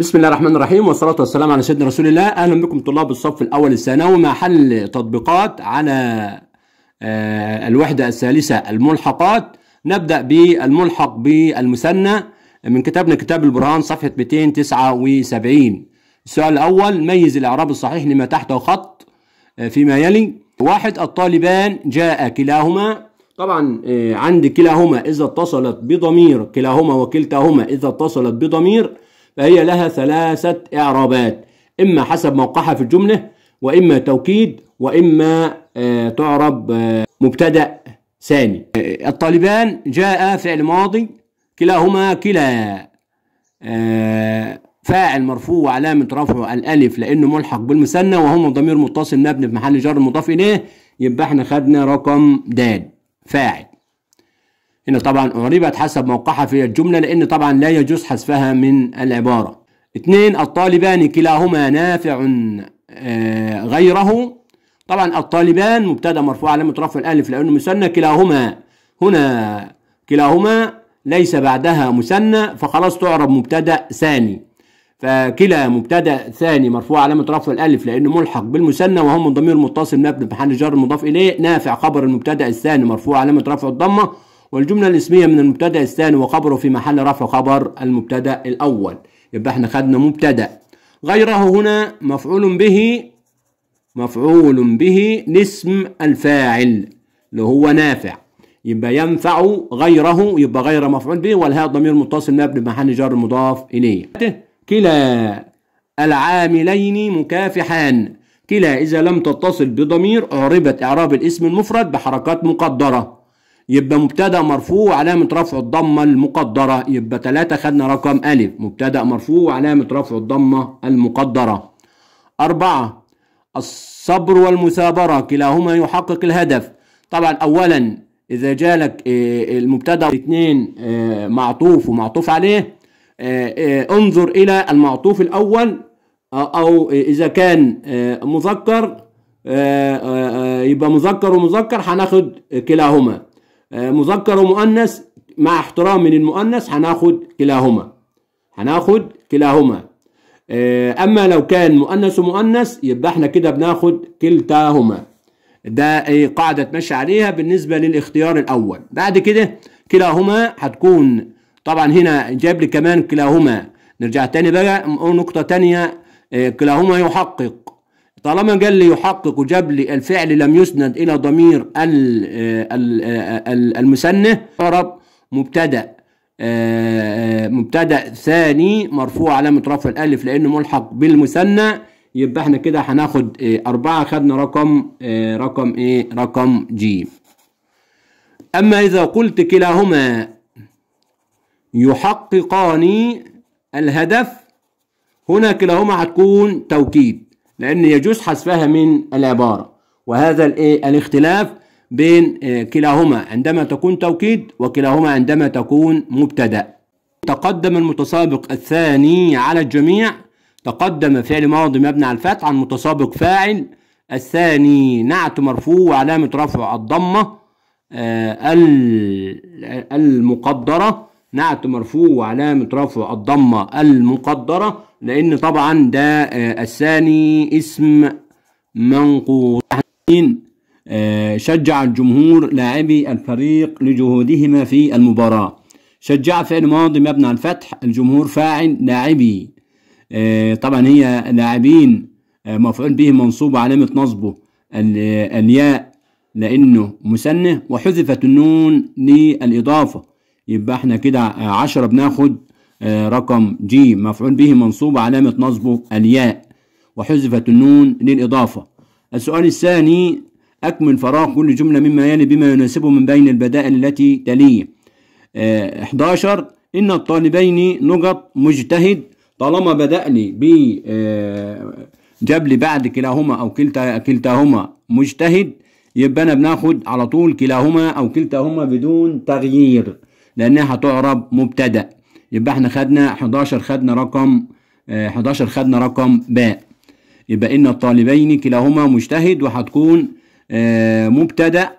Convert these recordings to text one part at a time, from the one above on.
بسم الله الرحمن الرحيم والصلاة والسلام على سيدنا رسول الله أهلا بكم طلاب الصف الأول الثانوي مع حل تطبيقات على آه، الوحدة الثالثة الملحقات نبدأ بالملحق بالمثنى من كتابنا كتاب البرهان صفحة 279 السؤال الأول ميز الإعراب الصحيح لما تحته خط آه، فيما يلي واحد الطالبان جاء كلاهما طبعا آه، عند كلاهما إذا اتصلت بضمير كلاهما وكلتاهما إذا اتصلت بضمير فهي لها ثلاثة إعرابات إما حسب موقعها في الجملة وإما توكيد وإما آه، تعرب آه، مبتدأ ثاني الطالبان جاء فعل ماضي كلاهما كلا آه، فاعل مرفوع وعلامة رفعه الألف لأنه ملحق بالمثنى وهما ضمير متصل مبني في محل جر مضاف إليه يبقى احنا خدنا رقم د فاعل هنا طبعا أعربت حسب موقعها في الجملة لأن طبعا لا يجوز حذفها من العبارة اثنين الطالبان كلاهما نافع آه، غيره طبعا الطالبان مبتدا مرفوع علامه رفع الالف لانه مثنى كلاهما هنا كلاهما ليس بعدها مثنى فخلاص تعرب مبتدا ثاني فكلا مبتدا ثاني مرفوع علامه رفع الالف لانه ملحق بالمثنى وهو من ضمير متصل مبني بمحل جر مضاف اليه نافع خبر المبتدا الثاني مرفوع علامه رفع الضمه والجملة الاسمية من المبتدأ الثاني وخبره في محل رفع خبر المبتدأ الأول يبقى احنا خدنا مبتدأ غيره هنا مفعول به مفعول به لاسم الفاعل اللي هو نافع يبقى ينفع غيره يبقى غير مفعول به والهاء ضمير متصل مبني بمحل جر مضاف إليه كلا العاملين مكافحان كلا إذا لم تتصل بضمير أعربت إعراب الاسم المفرد بحركات مقدرة يبقى مبتدا مرفوع علامه رفعه الضمه المقدره يبقى 3 خدنا رقم الف مبتدا مرفوع علامه رفعه الضمه المقدره أربعة الصبر والمثابرة كلاهما يحقق الهدف طبعا أولا إذا جالك آه، المبتدأ اثنين آه، معطوف ومعطوف عليه آه، انظر إلى المعطوف الأول أو إذا كان مذكر يبقى مذكر ومذكر هناخد كلاهما آه، مذكر ومؤنث مع احترام من المؤنث هناخد كلاهما هناخد كلاهما آه، اما لو كان مؤنث ومؤنث يبقى احنا كده بناخد كلتاهما ده قاعده تمشي عليها بالنسبه للاختيار الاول بعد كده كلاهما هتكون طبعا هنا جاب لي كمان كلاهما نرجع تاني بقى نقطه تانية آه، كلاهما يحقق طالما قال لي يحقق وجاب لي الفعل لم يسند الى ضمير المثنى رب مبتدا آه، مبتدا ثاني مرفوع علامه رفع الالف لانه ملحق بالمثنى يبقى احنا كده هناخد آه، أربعة خدنا رقم آه، رقم ايه رقم جيم اما اذا قلت كلاهما يحققان الهدف هنا كلاهما هتكون توكيد لأن يجوز حذفها من العبارة وهذا الايه الاختلاف بين إيه، كلاهما عندما تكون توكيد وكلاهما عندما تكون مبتدأ تقدم المتسابق الثاني على الجميع تقدم فعل ماضي مبني على الفتح عن متسابق فاعل الثاني نعت مرفوع وعلامة رفع الضمة آه، المقدرة نعت مرفوع وعلامة رفع الضمة المقدرة لأن طبعا ده آه، الثاني اسم منقوص آه، شجع الجمهور لاعبي الفريق لجهودهما في المباراة شجع فعل ماضي مبني على الفتح الجمهور فاعل لاعبي آه، طبعا هي لاعبين مفعول به منصوب علامة نصبه الياء لأنه مسنة وحذفت النون للإضافة يبقى احنا كده آه، عشرة بناخد آه، رقم جي مفعول به منصوب علامة نصبه الياء وحذفت النون للإضافة السؤال الثاني أكمل فراغ كل جملة مما يلي بما يناسبه من بين البدائل التي تليه 11 آه، إن الطالبين نقط مجتهد طالما بدأ لي ب جاب لي بعد كلاهما أو كلتا كلتاهما مجتهد يبقى أنا بناخد على طول كلاهما أو كلتاهما بدون تغيير لانها هتعرب مبتدا يبقى احنا خدنا 11 خدنا رقم 11 آه، خدنا رقم باء يبقى ان الطالبين كلاهما مجتهد وهتكون آه، مبتدا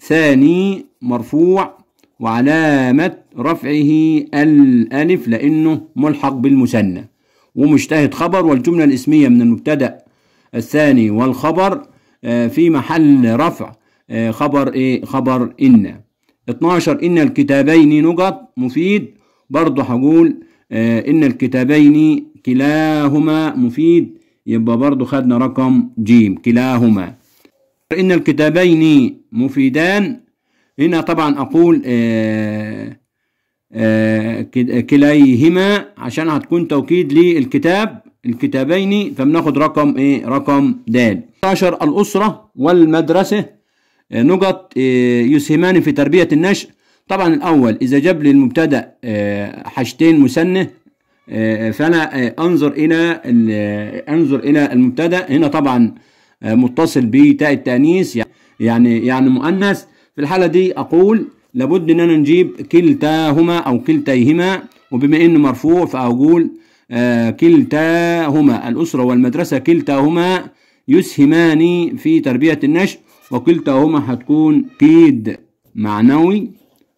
ثاني مرفوع وعلامة رفعه الألف لأنه ملحق بالمثنى ومجتهد خبر والجملة الاسمية من المبتدأ الثاني والخبر آه، في محل رفع خبر إيه خبر إن 12 إن الكتابين نقط مفيد برضه هقول آه، إن الكتابين كلاهما مفيد يبقى برضه خدنا رقم ج كلاهما إن الكتابين مفيدان هنا طبعا أقول آه، آه، كليهما عشان هتكون توكيد للكتاب الكتابين فبناخد رقم ايه رقم د 12 الاسره والمدرسه آه، نقط آه، يسهمان في تربية النشء طبعا الأول إذا جاب لي المبتدأ آه، حاجتين مسنة فأنا أنظر إلى أنظر إلى المبتدأ هنا طبعا متصل بتاء التأنيث يعني يعني مؤنث في الحالة دي أقول لابد إن أنا نجيب كلتاهما أو كلتيهما وبما إنه مرفوع فأقول كلتاهما الأسرة والمدرسة كلتاهما يسهمان في تربية النشء وكلتاهما هتكون قيد معنوي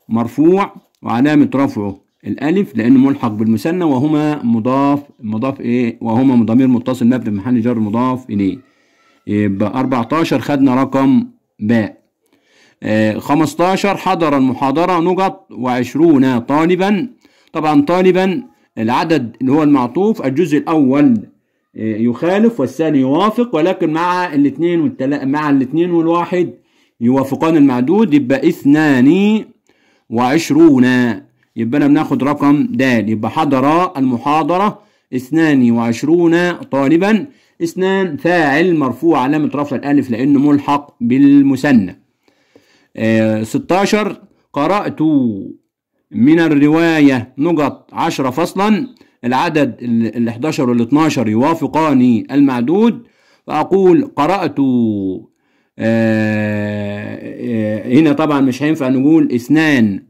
مرفوع وعلامة رفعه الألف لأنه ملحق بالمثنى وهما مضاف مضاف إيه وهما ضمير متصل مبني في محل جر مضاف إليه يبقى 14 خدنا رقم باء 15 آه، حضر المحاضرة نقط وعشرون طالبا طبعا طالبا العدد اللي هو المعطوف الجزء الأول يخالف والثاني يوافق ولكن مع الاثنين والتل... مع الاثنين والواحد يوافقان المعدود يبقى اثنان وعشرون يبقى انا بناخد رقم د يبقى حضر المحاضرة اثنان وعشرون طالبا اثنان فاعل مرفوع علامة رفع الالف لانه ملحق بالمثنى آه، ستاشر 16 قرأت من الرواية نقط عشرة فصلا العدد ال 11 وال 12 يوافقان المعدود فأقول قرأت آه، آه، هنا طبعا مش هينفع نقول اثنان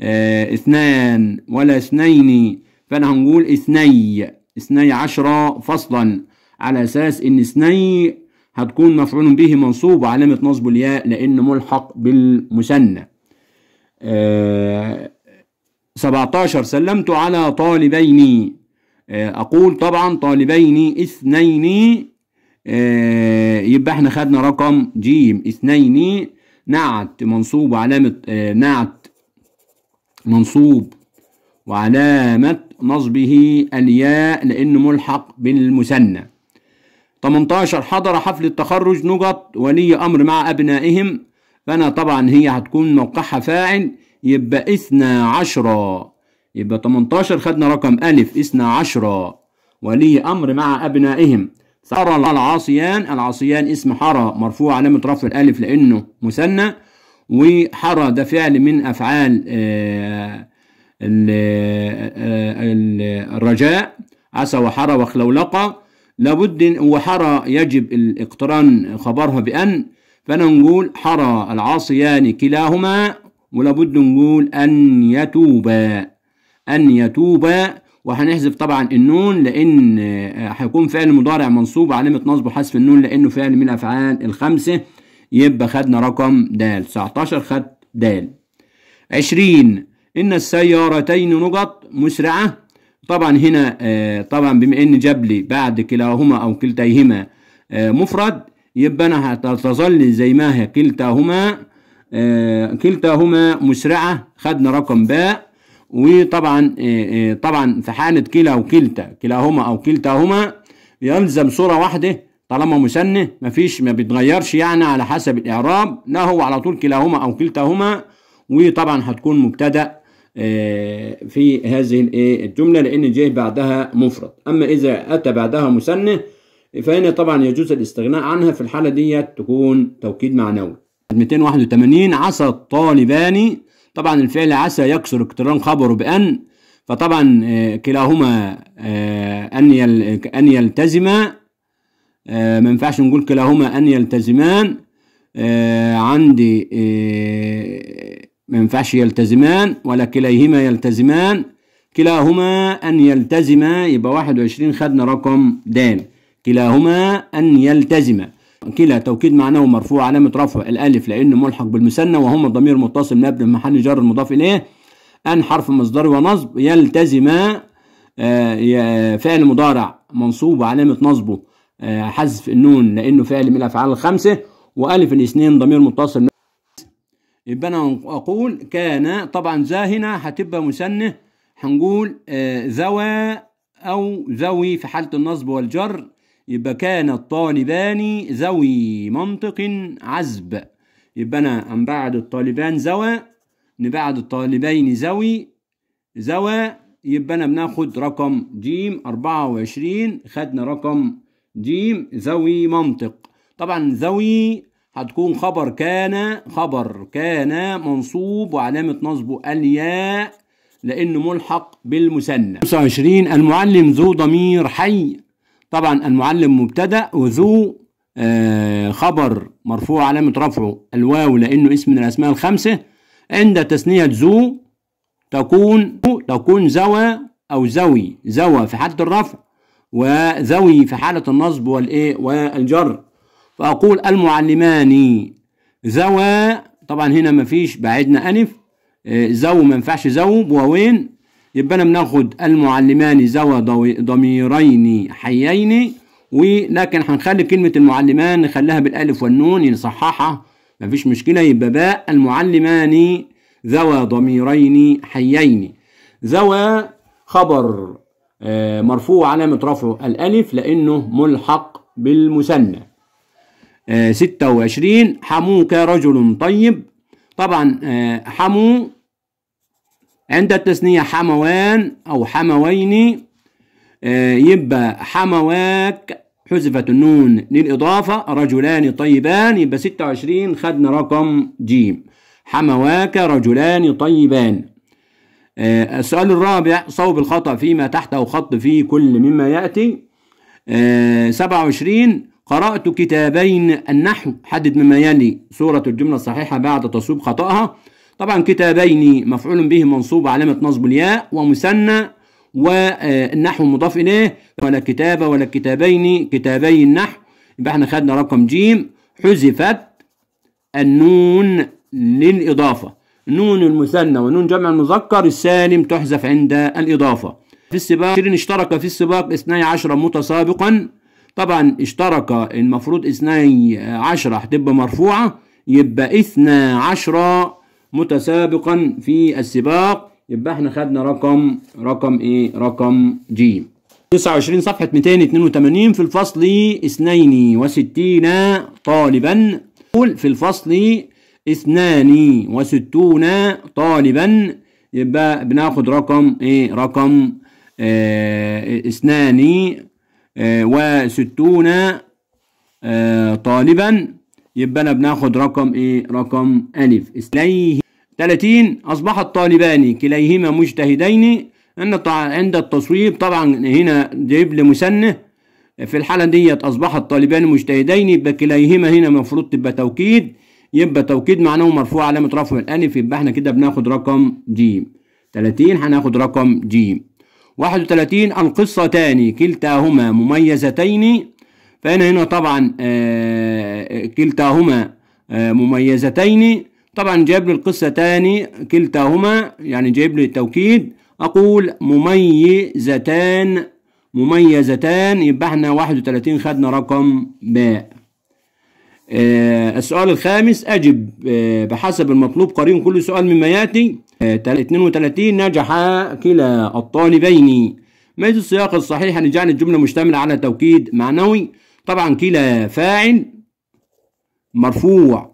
آه، اثنان ولا اثنين فأنا هنقول اثني اثني عشرة فصلا على أساس إن اثني هتكون مفعول به منصوب وعلامة نصب الياء لأنه ملحق بالمثنى 17 سلمت على طالبين آه، أقول طبعا طالبين اثنين آه، يبقى احنا خدنا رقم ج اثنين نعت منصوب وعلامة آه، نعت منصوب وعلامة نصبه الياء لأنه ملحق بالمثنى 18 حضر حفل التخرج نقط ولي أمر مع أبنائهم فأنا طبعا هي هتكون موقعها فاعل يبقى اثنا عشرة يبقى 18 خدنا رقم ألف اثنا عشرة ولي أمر مع أبنائهم ثرى العاصيان العاصيان اسم حرى مرفوع علامة رفع الألف لأنه مثنى وحرى ده فعل من أفعال آه، آه، الرجاء عسى وحرى وخلولقة لابد وحرى يجب الاقتران خبرها بأن فأنا نقول حرى العاصيان كلاهما ولابد نقول أن يتوبا أن يتوبا وهنحذف طبعا النون لأن هيكون آه، فعل مضارع منصوب علامة نصبه حذف النون لأنه فعل من الأفعال الخمسة يبقى خدنا رقم د 19 خد د 20 إن السيارتين نقط مسرعة طبعا هنا آه، طبعا بما إن جبلي بعد كلاهما أو كلتيهما آه، مفرد يبقى أنا هتظل زي ما هي كلتاهما آه، كلتاهما مسرعة خدنا رقم باء وطبعا آه، آه، طبعا في حالة كلا وكلتا كلاهما أو كلتاهما يلزم صورة واحدة طالما مسنة مفيش ما بيتغيرش يعني على حسب الإعراب لا هو على طول كلاهما أو كلتاهما وطبعا هتكون مبتدأ في هذه الجملة لأن جه بعدها مفرد أما إذا أتى بعدها مسنة فهنا طبعا يجوز الاستغناء عنها في الحالة دي تكون توكيد معنوي 281 عسى الطالبان طبعا الفعل عسى يكسر اقتران خبره بأن فطبعا آه، كلاهما آه، أن أن يلتزما آه، ما ينفعش نقول كلاهما أن يلتزمان عندي ما ينفعش يلتزمان ولا كليهما يلتزمان كلاهما أن يلتزما يبقى 21 خدنا رقم د كلاهما أن يلتزما كلا توكيد معناه مرفوع علامة رفع الألف لأنه ملحق بالمثنى وهما ضمير متصل مبني في محل جر مضاف إليه أن حرف مصدر ونصب يلتزم آه، فعل مضارع منصوب وعلامة نصبه آه، حذف النون لأنه فعل من الأفعال الخمسة وألف الاثنين ضمير متصل يبقى أنا أقول كان طبعا ذا هنا هتبقى مثنى هنقول ذوى آه، أو ذوي في حالة النصب والجر يبقى كان الطالبان ذوي منطق عزب يبقى أنا بعد الطالبان ذوى نبعد الطالبين ذوي ذوى يبقى أنا بناخد رقم جيم 24 خدنا رقم جيم ذوي منطق طبعا ذوي هتكون خبر كان خبر كان منصوب وعلامة نصبه الياء لأنه ملحق بالمثنى 25 المعلم ذو ضمير حي طبعا المعلم مبتدا وذو آه، خبر مرفوع علامة رفعه الواو لأنه اسم من الأسماء الخمسة عند تثنية ذو تكون تكون زوى أو زوي زوى في حالة الرفع وذوي في حالة النصب والإيه والجر فأقول المعلمان زوى طبعا هنا مفيش بعدنا انف زو آه، ما ينفعش زو بواوين يبقى انا بناخد المعلمان زوا ضميرين حيين ولكن هنخلي كلمة المعلمان نخليها بالالف والنون نصححها يعني مفيش مشكلة يبقى باء المعلمان ذوى ضميرين حيين ذوى خبر آه، مرفوع علامة رفعه الألف لأنه ملحق بالمثنى آه، ستة وعشرين حموك رجل طيب طبعا آه، حمو عند التثنية حموان أو حموين آه، يبقى حمواك حذفت النون للإضافة رجلان طيبان يبقى 26 خدنا رقم جيم حمواك رجلان طيبان آه، السؤال الرابع صوب الخطأ فيما تحت أو خط في كل مما يأتي 27 آه، قرأت كتابين النحو حدد مما يلي صورة الجملة الصحيحة بعد تصويب خطأها طبعا كتابين مفعول به منصوب علامة نصب الياء ومثنى والنحو مضاف إليه ولا كتاب ولا كتابين كتابي النحو يبقى احنا خدنا رقم جيم حذفت النون للإضافة نون المثنى ونون جمع المذكر السالم تحذف عند الإضافة في السباق اشترك في السباق 12 متسابقا طبعا اشترك المفروض 12 هتبقى مرفوعة يبقى 12 متسابقا في السباق يبقى احنا خدنا رقم رقم ايه رقم جيم 29 صفحة 282 في الفصل 62 طالبا قول في الفصل 62 طالبا يبقى بناخد رقم ايه رقم اه اثنان اه وستون اه طالبا يبقى انا بناخد رقم ايه رقم الف اسليه 30 اصبح الطالبان كليهما مجتهدين ان عند التصويب طبعا هنا جيب لي مثنى في الحاله ديت اصبح الطالبان مجتهدين يبقى كليهما هنا المفروض تبقى توكيد يبقى توكيد معناه مرفوع علامه رفع الالف يبقى احنا كده بناخد رقم ج 30 هناخد رقم ج 31 القصتان كلتاهما مميزتين فأنا هنا طبعا آه، كلتاهما آه، مميزتين طبعا جايب لي القصة تاني كلتاهما يعني جايب لي التوكيد أقول مميزتان مميزتان يبقى احنا 31 خدنا رقم باء آه السؤال الخامس أجب آه بحسب المطلوب قرين كل سؤال مما يأتي آه 32 نجح كلا الطالبين ما السياق الصحيح لجعل يعني الجملة مشتملة على توكيد معنوي طبعا كلا فاعل مرفوع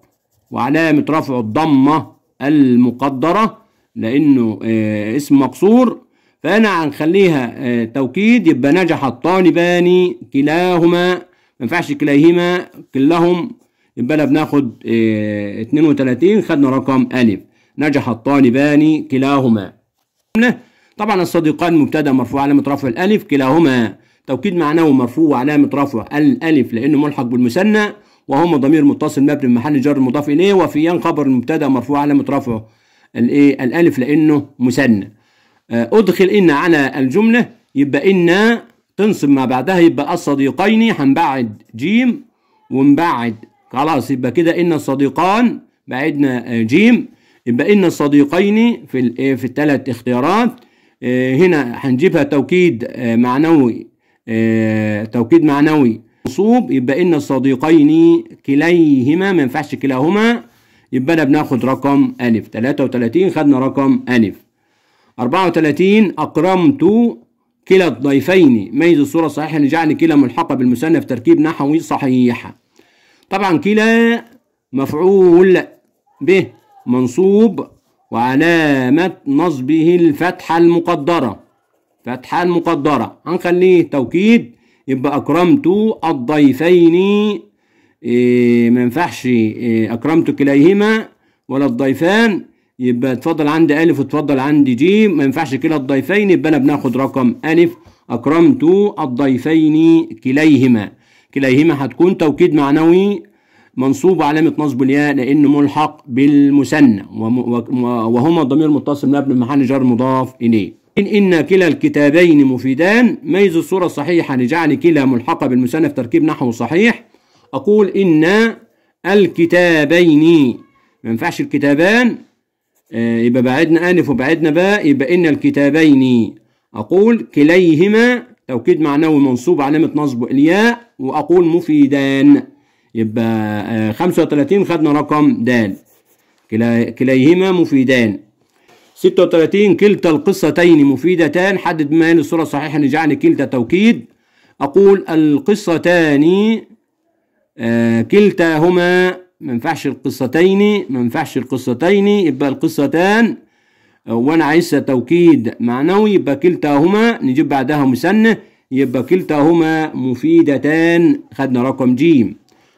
وعلامة رفعه الضمة المقدرة لأنه آه، اسم مقصور فأنا هنخليها آه، توكيد يبقى نجح الطالبان كلاهما ما ينفعش كليهما كلهم يبقى أنا بناخد 32 آه، خدنا رقم ألف نجح الطالبان كلاهما طبعا الصديقان مبتدا مرفوع علامة رفع الألف كلاهما توكيد معنوي مرفوع وعلامة رفعه الألف لأنه ملحق بالمثنى وهما ضمير متصل مبني بمحل جر مضاف إليه وفيان خبر المبتدأ مرفوع علامة رفعه الإيه الألف لأنه مثنى آه، أدخل إن على الجملة يبقى إن تنصب ما بعدها يبقى الصديقين هنبعد جيم ونبعد خلاص يبقى كده إن الصديقان بعدنا آه، جيم يبقى إن الصديقين في إيه؟ في الثلاث اختيارات آه، هنا هنجيبها توكيد معنوي آه، توكيد معنوي منصوب يبقى ان الصديقين كليهما ما ينفعش كلاهما يبقى انا بناخد رقم الف 33 خدنا رقم الف 34 اكرمت كلا الضيفين ميز الصوره الصحيحه لجعل كلا ملحقه بالمثنى في تركيب نحوي صحيح طبعا كلا مفعول به منصوب وعلامه نصبه الفتحه المقدره فتحة المقدرة هنخليه توكيد يبقى أكرمت الضيفين إيه ما ينفعش إيه أكرمت كليهما ولا الضيفان يبقى اتفضل عندي ألف واتفضل عندي جيم ما ينفعش كلا الضيفين يبقى أنا بناخد رقم ألف أكرمت الضيفين كليهما كليهما هتكون توكيد معنوي منصوب علامة نصب الياء لأنه ملحق بالمثنى وهما ضمير متصل مبني في محل جر مضاف إليه إن إن كلا الكتابين مفيدان ميز الصورة الصحيحة لجعل كلا ملحقة في تركيب نحو صحيح أقول إن الكتابين ما ينفعش الكتابان آه، يبقى بعدنا ألف وبعدنا باء يبقى إن الكتابين أقول كليهما توكيد معنوي منصوب علامة نصب الياء وأقول مفيدان يبقى 35 آه، خدنا رقم د كليهما مفيدان 36 كلتا القصتين مفيدتان حدد بما ان الصورة الصحيحة نجعل كلتا توكيد أقول القصتان آه كلتاهما ما ينفعش القصتين ما ينفعش القصتين يبقى القصتان وانا عايزها توكيد معنوي يبقى كلتاهما نجيب بعدها مثنى يبقى كلتاهما مفيدتان خدنا رقم ج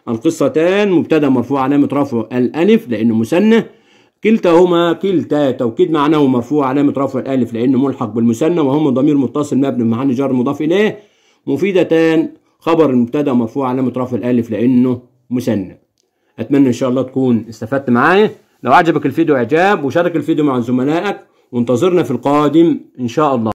القصتان مبتدا مرفوع علامه رفعه الالف لانه مثنى كلتاهما كلتا توكيد معناه مرفوع علامة رفع الألف لأنه ملحق بالمثنى وهما ضمير متصل مبني بمعنى جر مضاف إليه مفيدتان خبر المبتدأ مرفوع علامة رفع الألف لأنه مثنى أتمنى إن شاء الله تكون استفدت معايا لو عجبك الفيديو إعجاب وشارك الفيديو مع زملائك وانتظرنا في القادم إن شاء الله